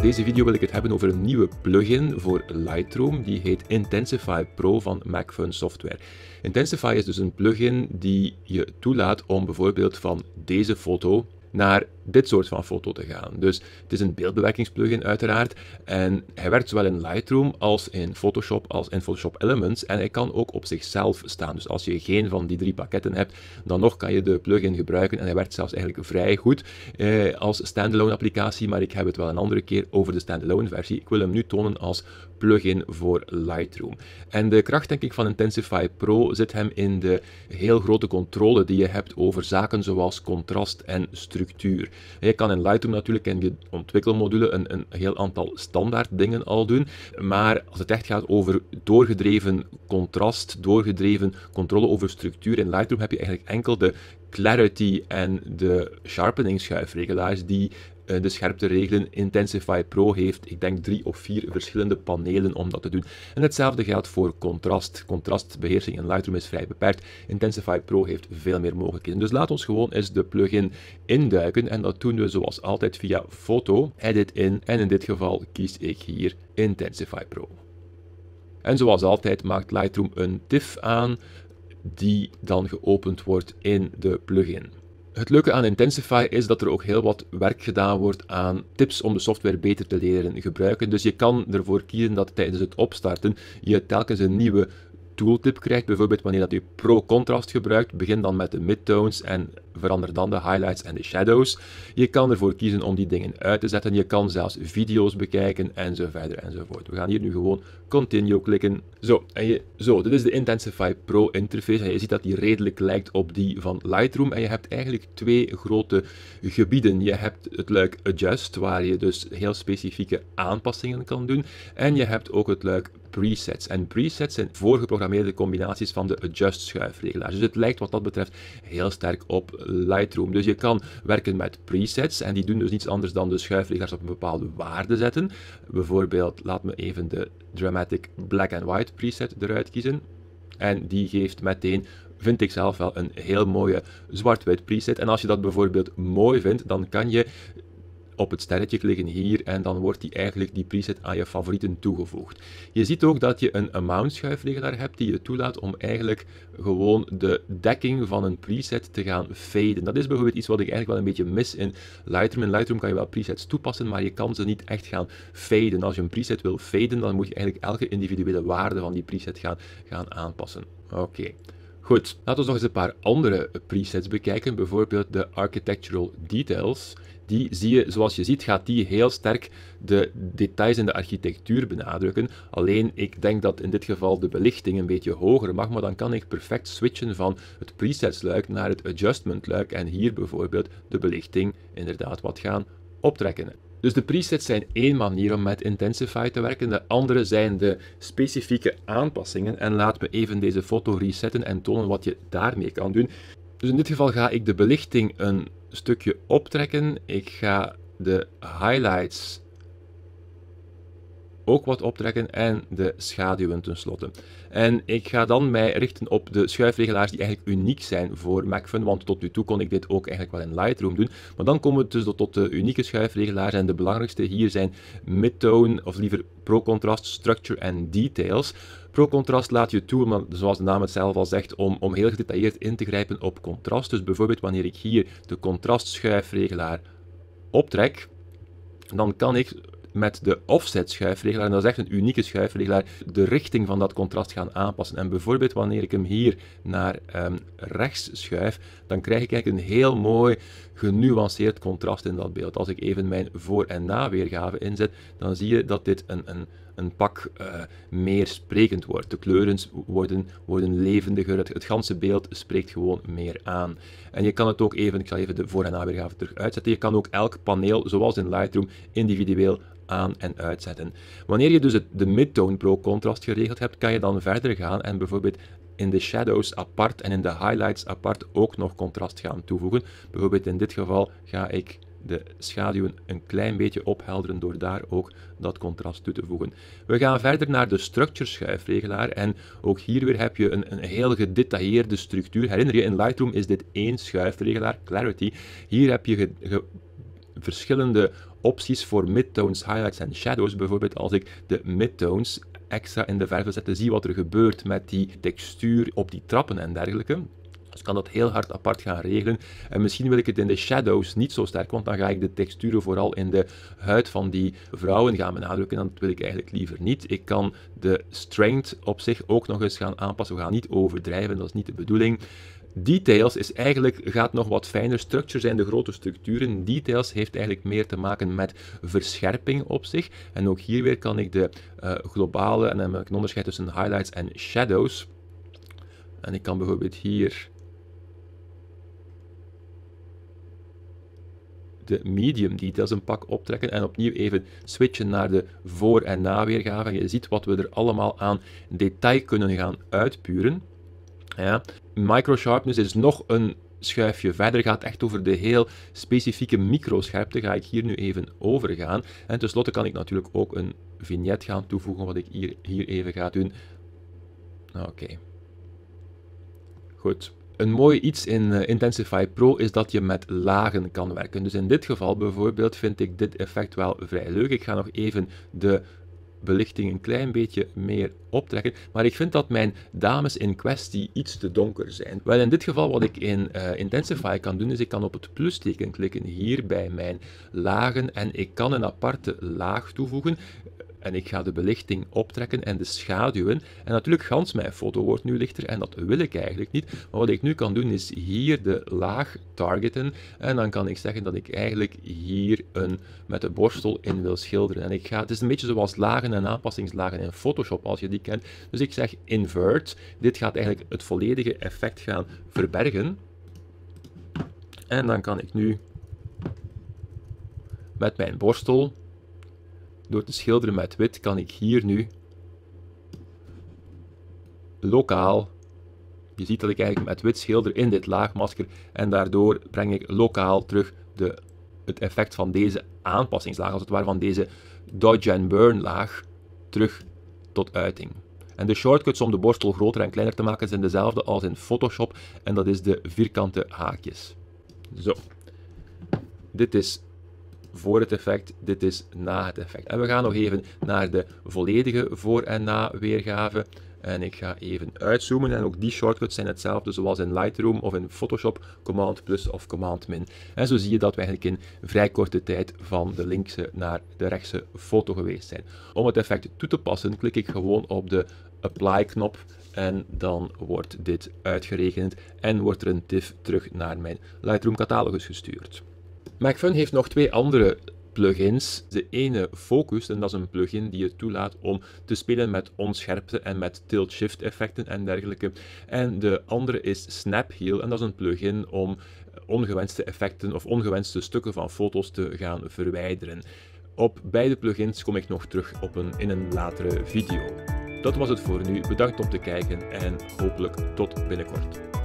In deze video wil ik het hebben over een nieuwe plugin voor Lightroom, die heet Intensify Pro van MacFun Software. Intensify is dus een plugin die je toelaat om bijvoorbeeld van deze foto naar dit soort van foto te gaan. Dus het is een beeldbewerkingsplugin uiteraard. En hij werkt zowel in Lightroom als in Photoshop als in Photoshop Elements. En hij kan ook op zichzelf staan. Dus als je geen van die drie pakketten hebt, dan nog kan je de plugin gebruiken. En hij werkt zelfs eigenlijk vrij goed eh, als standalone applicatie. Maar ik heb het wel een andere keer over de standalone versie. Ik wil hem nu tonen als plugin voor Lightroom. En de kracht denk ik van Intensify Pro zit hem in de heel grote controle die je hebt over zaken zoals contrast en structuur. Je kan in Lightroom natuurlijk in je ontwikkelmodule een, een heel aantal standaard dingen al doen, maar als het echt gaat over doorgedreven contrast, doorgedreven controle over structuur in Lightroom heb je eigenlijk enkel de clarity en de sharpening schuifregelaars die eh, de scherpte regelen. Intensify Pro heeft, ik denk, drie of vier verschillende panelen om dat te doen. En hetzelfde geldt voor contrast. Contrastbeheersing in Lightroom is vrij beperkt. Intensify Pro heeft veel meer mogelijkheden. Dus laat ons gewoon eens de plugin induiken. En dat doen we zoals altijd via foto, edit in. En in dit geval kies ik hier Intensify Pro. En zoals altijd maakt Lightroom een TIFF aan die dan geopend wordt in de plugin. Het leuke aan Intensify is dat er ook heel wat werk gedaan wordt aan tips om de software beter te leren gebruiken. Dus je kan ervoor kiezen dat tijdens het opstarten je telkens een nieuwe tooltip krijgt. Bijvoorbeeld wanneer dat je Pro Contrast gebruikt, begin dan met de midtones en verander dan de highlights en de shadows. Je kan ervoor kiezen om die dingen uit te zetten. Je kan zelfs video's bekijken en zo verder enzovoort. We gaan hier nu gewoon continue klikken. Zo, en je, zo dit is de Intensify Pro interface. En je ziet dat die redelijk lijkt op die van Lightroom. En je hebt eigenlijk twee grote gebieden. Je hebt het luik Adjust, waar je dus heel specifieke aanpassingen kan doen. En je hebt ook het luik presets. En presets zijn voorgeprogrammeerde combinaties van de adjust schuifregelaars. Dus het lijkt wat dat betreft heel sterk op Lightroom. Dus je kan werken met presets en die doen dus niets anders dan de schuifliggers op een bepaalde waarde zetten. Bijvoorbeeld, laat me even de Dramatic Black and White preset eruit kiezen. En die geeft meteen vind ik zelf wel een heel mooie zwart-wit preset. En als je dat bijvoorbeeld mooi vindt, dan kan je op het sterretje klikken hier en dan wordt die eigenlijk die preset aan je favorieten toegevoegd. Je ziet ook dat je een amount schuifregelaar hebt die je toelaat om eigenlijk gewoon de dekking van een preset te gaan faden. Dat is bijvoorbeeld iets wat ik eigenlijk wel een beetje mis in Lightroom. In Lightroom kan je wel presets toepassen, maar je kan ze niet echt gaan faden. Als je een preset wil faden, dan moet je eigenlijk elke individuele waarde van die preset gaan, gaan aanpassen. Oké. Goed, laten we nog eens een paar andere presets bekijken. Bijvoorbeeld de Architectural Details. Die zie je, zoals je ziet, gaat die heel sterk de details in de architectuur benadrukken. Alleen, ik denk dat in dit geval de belichting een beetje hoger mag, maar dan kan ik perfect switchen van het presetsluik naar het adjustment luik en hier bijvoorbeeld de belichting inderdaad wat gaan optrekken. Dus de presets zijn één manier om met Intensify te werken. De andere zijn de specifieke aanpassingen. En laat me even deze foto resetten en tonen wat je daarmee kan doen. Dus in dit geval ga ik de belichting een stukje optrekken. Ik ga de highlights ook wat optrekken en de schaduwen tenslotte. En ik ga dan mij richten op de schuifregelaars die eigenlijk uniek zijn voor MacFun, want tot nu toe kon ik dit ook eigenlijk wel in Lightroom doen. Maar dan komen we dus tot de unieke schuifregelaars en de belangrijkste hier zijn midtone, of liever pro-contrast, structure en details. Pro-contrast laat je toe, maar zoals de naam het zelf al zegt, om, om heel gedetailleerd in te grijpen op contrast. Dus bijvoorbeeld wanneer ik hier de contrastschuifregelaar optrek, dan kan ik met de offset schuifregelaar, en dat is echt een unieke schuifregelaar, de richting van dat contrast gaan aanpassen. En bijvoorbeeld wanneer ik hem hier naar ehm, rechts schuif, dan krijg ik eigenlijk een heel mooi genuanceerd contrast in dat beeld. Als ik even mijn voor- en na-weergave inzet, dan zie je dat dit een, een een pak eh, meer sprekend wordt. De kleuren worden, worden levendiger, het, ganse beeld spreekt gewoon meer aan. En je kan het ook even, ik zal even de voor- en naweergave terug uitzetten, je kan ook elk paneel, zoals in Lightroom, individueel aan- en uitzetten. Wanneer je dus het, de midtone pro contrast geregeld hebt, kan je dan verder gaan en bijvoorbeeld in de shadows apart en in de highlights apart ook nog contrast gaan toevoegen. Bijvoorbeeld in dit geval ga ik de schaduwen een klein beetje ophelderen door daar ook dat contrast toe te voegen. We gaan verder naar de structure schuifregelaar en ook hier weer heb je een, een heel gedetailleerde structuur. Herinner je, in Lightroom is dit één schuifregelaar, Clarity. Hier heb je verschillende opties voor midtones, highlights en shadows. Bijvoorbeeld als ik de midtones extra in de verf zet, zetten, zie wat er gebeurt met die textuur op die trappen en dergelijke. Dus kan dat heel hard apart gaan regelen. En misschien wil ik het in de shadows niet zo sterk, want dan ga ik de texturen vooral in de huid van die vrouwen gaan benadrukken. En dat wil ik eigenlijk liever niet. Ik kan de strength op zich ook nog eens gaan aanpassen. We gaan niet overdrijven, dat is niet de bedoeling. Details is eigenlijk, gaat nog wat fijner. Structure zijn de grote structuren. Details heeft eigenlijk meer te maken met verscherping op zich. En ook hier weer kan ik de eh, globale, en dan heb ik een onderscheid tussen highlights en shadows. En ik kan bijvoorbeeld hier de medium details een pak optrekken en opnieuw even switchen naar de voor- en naweergave. Je ziet wat we er allemaal aan detail kunnen gaan uitpuren. Ja. Sharpness is nog een schuifje verder gaat echt over de heel specifieke microscherpte. Ga ik hier nu even overgaan. En tenslotte kan ik natuurlijk ook een vignet gaan toevoegen, wat ik hier, hier even ga doen. Oké. Goed. Een mooi iets in eh, Intensify Pro is dat je met lagen kan werken. Dus in dit geval bijvoorbeeld vind ik dit effect wel vrij leuk. Ik ga nog even de belichting een klein beetje meer optrekken. Maar ik vind dat mijn dames in kwestie iets te donker zijn. Wel, in dit geval wat ik in eh, Intensify kan doen, is ik kan op het plusteken klikken hier bij mijn lagen en ik kan een aparte laag toevoegen. En ik ga de belichting optrekken en de schaduwen. En natuurlijk, gans mijn foto wordt nu lichter en dat wil ik eigenlijk niet. Maar wat ik nu kan doen is hier de laag targeten. En dan kan ik zeggen dat ik eigenlijk hier een met de borstel in wil schilderen. En ik ga, het is een beetje zoals lagen en aanpassingslagen in Photoshop, als je die kent. Dus ik zeg invert. Dit gaat eigenlijk het volledige effect gaan verbergen. En dan kan ik nu met mijn borstel door te schilderen met wit kan ik hier nu lokaal, je ziet dat ik eigenlijk met wit schilder in dit laagmasker en daardoor breng ik lokaal terug de, het effect van deze aanpassingslaag, als het ware van deze dodge and burn laag, terug tot uiting. En de shortcuts om de borstel groter en kleiner te maken zijn dezelfde als in Photoshop en dat is de vierkante haakjes. Zo. Dit is voor het effect, dit is na het effect. En we gaan nog even naar de volledige voor- en na-weergave. En ik ga even uitzoomen en ook die shortcuts zijn hetzelfde zoals in Lightroom of in Photoshop, Command plus of Command min. En zo zie je dat we eigenlijk in vrij korte tijd van de linkse naar de rechtse foto geweest zijn. Om het effect toe te passen klik ik gewoon op de apply knop en dan wordt dit uitgerekend en wordt er een diff terug naar mijn Lightroom catalogus gestuurd. MacFun heeft nog twee andere plugins. De ene Focus, en dat is een plugin die je toelaat om te spelen met onscherpte en met tilt-shift effecten en dergelijke. En de andere is Snap Heal, en dat is een plugin om ongewenste effecten of ongewenste stukken van foto's te gaan verwijderen. Op beide plugins kom ik nog terug op een, in een latere video. Dat was het voor nu. Bedankt om te kijken en hopelijk tot binnenkort.